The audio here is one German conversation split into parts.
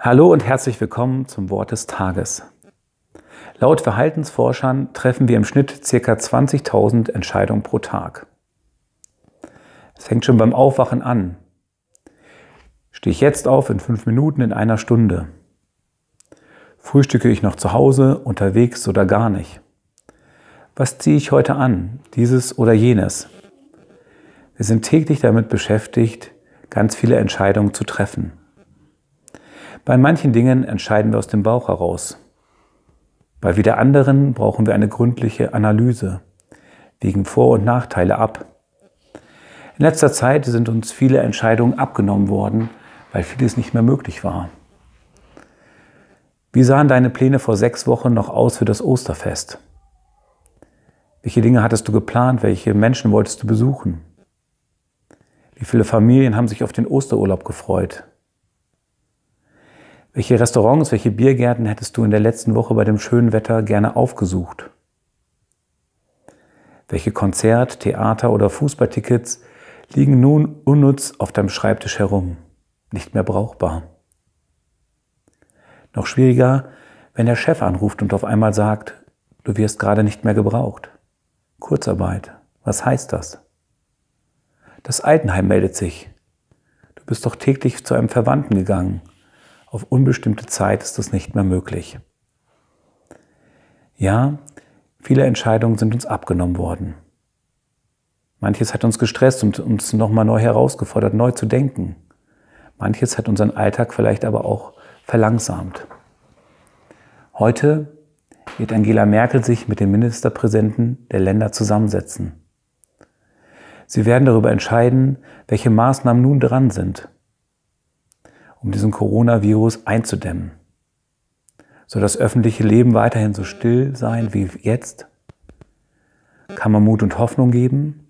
Hallo und herzlich willkommen zum Wort des Tages. Laut Verhaltensforschern treffen wir im Schnitt ca. 20.000 Entscheidungen pro Tag. Es fängt schon beim Aufwachen an. Stehe ich jetzt auf in fünf Minuten, in einer Stunde? Frühstücke ich noch zu Hause, unterwegs oder gar nicht? Was ziehe ich heute an, dieses oder jenes? Wir sind täglich damit beschäftigt, ganz viele Entscheidungen zu treffen. Bei manchen Dingen entscheiden wir aus dem Bauch heraus. Bei wieder anderen brauchen wir eine gründliche Analyse, wegen Vor- und Nachteile ab. In letzter Zeit sind uns viele Entscheidungen abgenommen worden, weil vieles nicht mehr möglich war. Wie sahen deine Pläne vor sechs Wochen noch aus für das Osterfest? Welche Dinge hattest du geplant? Welche Menschen wolltest du besuchen? Wie viele Familien haben sich auf den Osterurlaub gefreut? Welche Restaurants, welche Biergärten hättest du in der letzten Woche bei dem schönen Wetter gerne aufgesucht? Welche Konzert-, Theater- oder Fußballtickets liegen nun unnütz auf deinem Schreibtisch herum, nicht mehr brauchbar? Noch schwieriger, wenn der Chef anruft und auf einmal sagt, du wirst gerade nicht mehr gebraucht. Kurzarbeit, was heißt das? Das Altenheim meldet sich. Du bist doch täglich zu einem Verwandten gegangen. Auf unbestimmte Zeit ist das nicht mehr möglich. Ja, viele Entscheidungen sind uns abgenommen worden. Manches hat uns gestresst und uns nochmal neu herausgefordert, neu zu denken. Manches hat unseren Alltag vielleicht aber auch verlangsamt. Heute wird Angela Merkel sich mit den Ministerpräsidenten der Länder zusammensetzen. Sie werden darüber entscheiden, welche Maßnahmen nun dran sind um diesen Coronavirus einzudämmen. Soll das öffentliche Leben weiterhin so still sein wie jetzt? Kann man Mut und Hoffnung geben?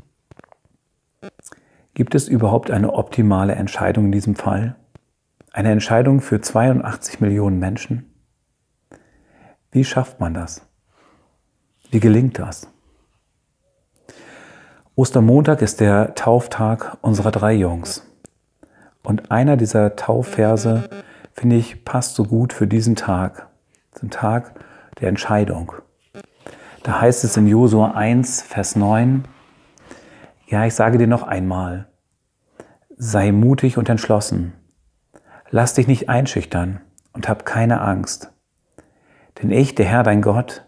Gibt es überhaupt eine optimale Entscheidung in diesem Fall? Eine Entscheidung für 82 Millionen Menschen? Wie schafft man das? Wie gelingt das? Ostermontag ist der Tauftag unserer drei Jungs. Und einer dieser Taufverse, finde ich, passt so gut für diesen Tag, den Tag der Entscheidung. Da heißt es in Josua 1, Vers 9, ja, ich sage dir noch einmal, sei mutig und entschlossen, lass dich nicht einschüchtern und hab keine Angst. Denn ich, der Herr, dein Gott,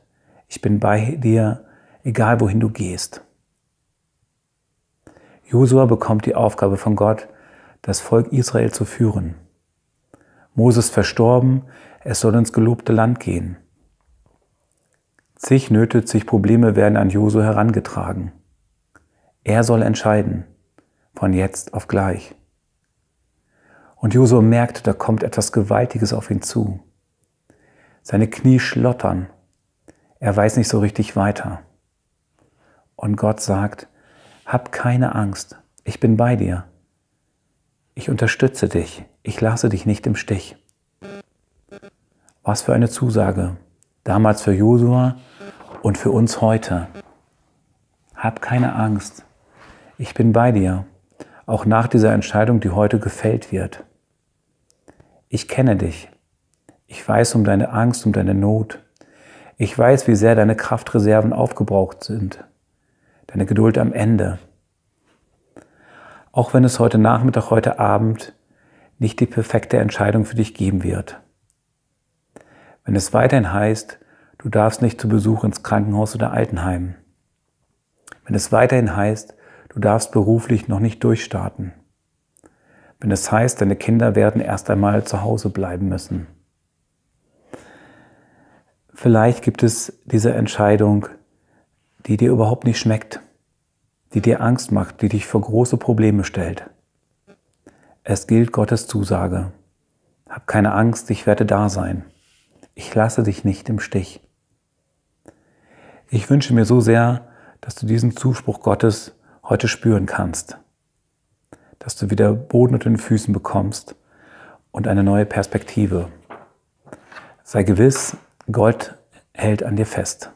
ich bin bei dir, egal wohin du gehst. Josua bekommt die Aufgabe von Gott, das Volk Israel zu führen. Moses verstorben, es soll ins gelobte Land gehen. Zig Nöte, zig Probleme werden an Josu herangetragen. Er soll entscheiden, von jetzt auf gleich. Und Josu merkt, da kommt etwas Gewaltiges auf ihn zu. Seine Knie schlottern. Er weiß nicht so richtig weiter. Und Gott sagt, hab keine Angst, ich bin bei dir. Ich unterstütze dich. Ich lasse dich nicht im Stich. Was für eine Zusage. Damals für Josua und für uns heute. Hab keine Angst. Ich bin bei dir, auch nach dieser Entscheidung, die heute gefällt wird. Ich kenne dich. Ich weiß um deine Angst, um deine Not. Ich weiß, wie sehr deine Kraftreserven aufgebraucht sind. Deine Geduld am Ende auch wenn es heute Nachmittag, heute Abend nicht die perfekte Entscheidung für dich geben wird. Wenn es weiterhin heißt, du darfst nicht zu Besuch ins Krankenhaus oder Altenheim. Wenn es weiterhin heißt, du darfst beruflich noch nicht durchstarten. Wenn es heißt, deine Kinder werden erst einmal zu Hause bleiben müssen. Vielleicht gibt es diese Entscheidung, die dir überhaupt nicht schmeckt die dir Angst macht, die dich vor große Probleme stellt. Es gilt Gottes Zusage. Hab keine Angst, ich werde da sein. Ich lasse dich nicht im Stich. Ich wünsche mir so sehr, dass du diesen Zuspruch Gottes heute spüren kannst, dass du wieder Boden unter den Füßen bekommst und eine neue Perspektive. Sei gewiss, Gott hält an dir fest.